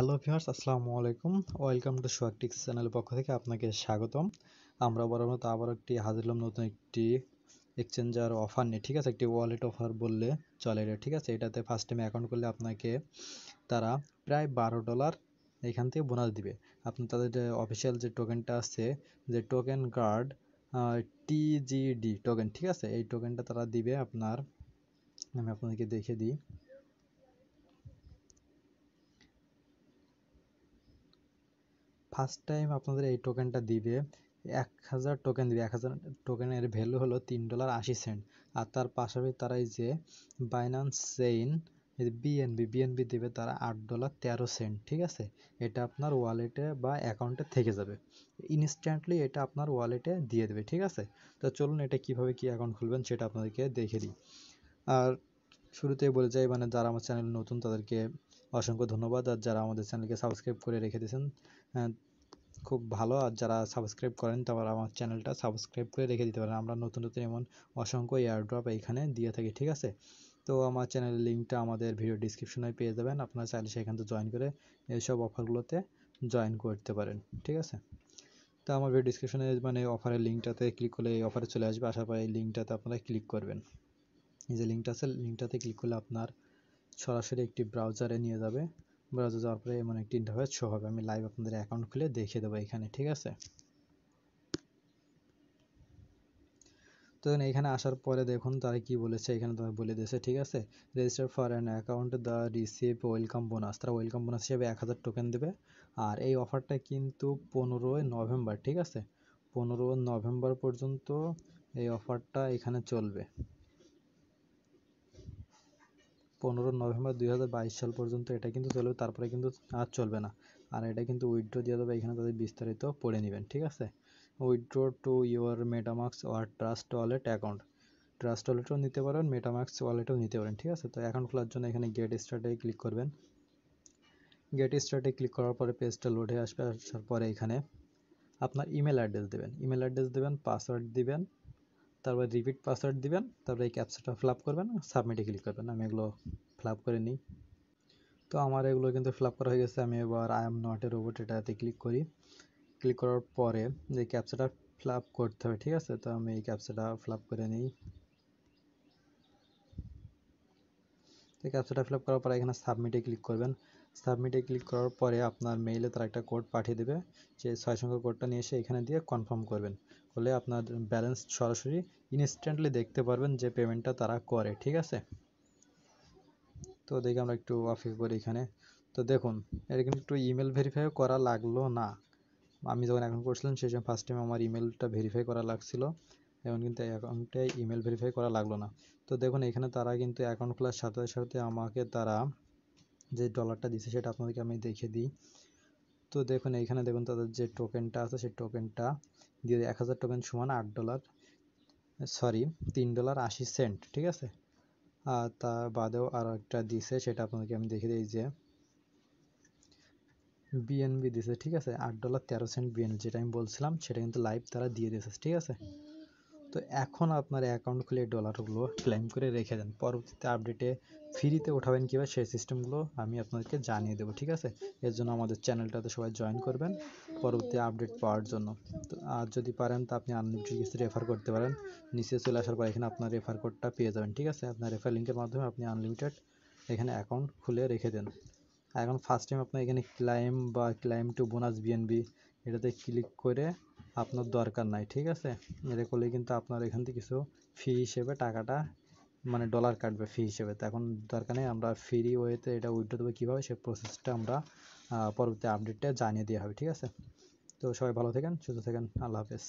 hello viewers আসসালামু আলাইকুম welcome to সোয়াকটিক চ্যানেলের পক্ষ থেকে আপনাকে স্বাগতম আমরা বরাবর মতো আবার একটি হাজির হলাম নতুন একটি এক্সচেঞ্জার অফার নিয়ে ঠিক আছে একটি ওয়ালেট অফার বললে চলে এটা ঠিক আছে এটাতে ফার্স্ট টাইম অ্যাকাউন্ট করলে আপনাকে তারা প্রায় বারো ডলার এখান থেকে বোনাস দিবে আপনি তাদের যে অফিসিয়াল যে টোকেনটা আছে যে টোকেন গার্ড টিজিডি টোকেন ঠিক আছে এই টোকেনটা তারা দিবে আপনার আমি আপনাদেরকে দেখে দিই ফার্স্ট টাইম আপনাদের এই টোকেনটা দিবে এক হাজার টোকেন দিবে এক হাজার টোকেনের ভ্যালু হলো তিন ডলার আশি সেন্ট আর তার পাশাপাশি তারা এই যে বাইনান্স সেইন বিএনবি বিএনবি দেবে তারা আট ডলার তেরো সেন্ট ঠিক আছে এটা আপনার ওয়ালেটে বা অ্যাকাউন্টে থেকে যাবে ইনস্ট্যান্টলি এটা আপনার ওয়ালেটে দিয়ে দেবে ঠিক আছে তো চলুন এটা কিভাবে কি অ্যাকাউন্ট খুলবেন সেটা আপনাদেরকে দেখে দিই আর শুরুতেই বলে যাই মানে যারা আমার চ্যানেল নতুন তাদেরকে অসংখ্য ধন্যবাদ আর যারা আমাদের চ্যানেলকে সাবস্ক্রাইব করে রেখে দিয়েছেন খুব ভালো আর যারা সাবস্ক্রাইব করেন তারা আমার চ্যানেলটা সাবস্ক্রাইব করে রেখে দিতে পারেন আমরা নতুন নতুন এমন অসংখ্য এয়ারড্রপ এইখানে দিয়ে থাকি ঠিক আছে তো আমার চ্যানেলের লিঙ্কটা আমাদের ভিডিও ডিসক্রিপশনে পেয়ে যাবেন আপনারা চাইলে সেখান থেকে জয়েন করে এইসব অফারগুলোতে জয়েন করতে পারেন ঠিক আছে তো আমার ভিডিও ডিসক্রিপশনে মানে অফারের লিঙ্কটাতে ক্লিক করলে এই অফারে চলে আসবে আসার পরে এই লিঙ্কটাতে আপনারা ক্লিক করবেন এই যে লিঙ্কটা আছে লিঙ্কটাতে ক্লিক করলে আপনার সরাসরি একটি ব্রাউজারে নিয়ে যাবে ব্রাউজার যাওয়ার পরে এমন একটি ইন্টারফেস শো হবে আমি লাইভ আপনাদের অ্যাকাউন্ট খুলে দেখিয়ে দেবো এখানে ঠিক আছে তো এখানে আসার পরে দেখুন তারা কি বলেছে এখানে তারা বলে দিয়েছে ঠিক আছে register for an account the receive welcome bonus তারা ওয়েলকাম বোনাস হিসেবে এক হাজার টোকেন দেবে আর এই অফারটা কিন্তু পনেরোই নভেম্বর ঠিক আছে পনেরো নভেম্বর পর্যন্ত এই অফারটা এখানে চলবে পনেরো নভেম্বর দুই হাজার বাইশ সাল পর্যন্ত এটা কিন্তু চলবে তারপরে কিন্তু আর চলবে না আর এটা কিন্তু উইড্রো দেওয়া যাবে এখানে তাদের বিস্তারিত পড়ে নেবেন ঠিক আছে withdraw to your MetaMask or Trust Wallet account Trust ওয়ালেটও নিতে পারেন মেটামাক্স ওয়ালেটও নিতে পারেন ঠিক আছে তো অ্যাকাউন্ট খোলার জন্য এখানে গেট স্টার্টে ক্লিক করবেন গেট স্টার্টে ক্লিক করার পরে পেজটা হয়ে আসবে আসার পরে এখানে আপনার ইমেল অ্যাড্রেস দেবেন ইমেল অ্যাড্রেস দেবেন পাসওয়ার্ড দেবেন তারপর রিপিট পাসওয়ার্ড দিবেন তারপরে এই ক্যাপচাটা আপ করবেন সাবমিটে ক্লিক করবেন আমি এগুলো আপ করে নিই তো আমার এগুলো কিন্তু আপ করা হয়ে গেছে আমি এবার I am not a robot এটাতে ক্লিক করি ক্লিক করার পরে যে ক্যাপচাটা আপ করতে হবে ঠিক আছে তো আমি এই ক্যাপচাটা আপ করে নিই তো ক্যাপচাটা ফিল করার পরে এখানে সাবমিটে ক্লিক করবেন সাবমিটে ক্লিক করার পরে আপনার মেইলে তারা একটা কোড পাঠিয়ে দেবে যে ছয় সংখ্যা কোডটা নিয়ে এসে এখানে দিয়ে কনফার্ম করবেন হলে আপনার ব্যালেন্স সরাসরি ইনস্ট্যান্টলি দেখতে পারবেন যে পেমেন্টটা তারা করে ঠিক আছে তো দেখি আমরা একটু অফিস করি এখানে তো দেখুন এটা কিন্তু একটু ইমেল ভেরিফাই করা লাগলো না আমি যখন অ্যাকাউন্ট করছিলাম সেই সময় ফার্স্ট টাইম আমার ইমেলটা ভেরিফাই করা লাগছিল এখন কিন্তু অ্যাকাউন্টে ইমেল ভেরিফাই করা লাগলো না তো দেখুন এখানে তারা কিন্তু অ্যাকাউন্ট খোলার সাথে সাথে আমাকে তারা যে ডলারটা দিছে সেটা আপনাদেরকে আমি দেখে দিই তো দেখুন এইখানে দেখুন তাদের যে টোকেনটা আছে সেই টোকেনটা দিয়ে এক হাজার টোকেন সমান আট ডলার সরি তিন ডলার আশি সেন্ট ঠিক আছে আর তার বাদেও আরও একটা দিছে সেটা আপনাদেরকে আমি দেখিয়ে দিই যে বিএনবি দিছে ঠিক আছে আট ডলার তেরো সেন্ট বিএনবি যেটা আমি বলছিলাম সেটা কিন্তু লাইভ তারা দিয়ে দিয়েছে ঠিক আছে তো এখন আপনার অ্যাকাউন্ট খুলে ডলারগুলো ক্লেম করে রেখে দেন পরবর্তীতে আপডেটে ফ্রিতে উঠাবেন কীভাবে সেই সিস্টেমগুলো আমি আপনাদেরকে জানিয়ে দেবো ঠিক আছে এর জন্য আমাদের চ্যানেলটাতে সবাই জয়েন করবেন পরবর্তী আপডেট পাওয়ার জন্য তো আর যদি পারেন তো আপনি আনলিমিটেড কিস্তি রেফার করতে পারেন নিচে চলে আসার পর এখানে আপনার রেফার কোডটা পেয়ে যাবেন ঠিক আছে আপনার রেফার লিঙ্কের মাধ্যমে আপনি আনলিমিটেড এখানে অ্যাকাউন্ট খুলে রেখে দেন এখন ফার্স্ট টাইম আপনার এখানে ক্লাইম বা ক্লাইম টু বোনাস বিএনবি এটাতে ক্লিক করে আপনার দরকার নাই ঠিক আছে এটা করলে কিন্তু আপনার এখান থেকে কিছু ফি হিসেবে টাকাটা মানে ডলার কাটবে ফি হিসেবে তো এখন দরকার নেই আমরা ফ্রি ওয়েতে এটা উইথড্র দেবো কীভাবে সেই প্রসেসটা আমরা পরবর্তী আপডেটটা জানিয়ে দেওয়া হবে ঠিক আছে তো সবাই ভালো থাকেন সুস্থ থাকেন আল্লাহ হাফেজ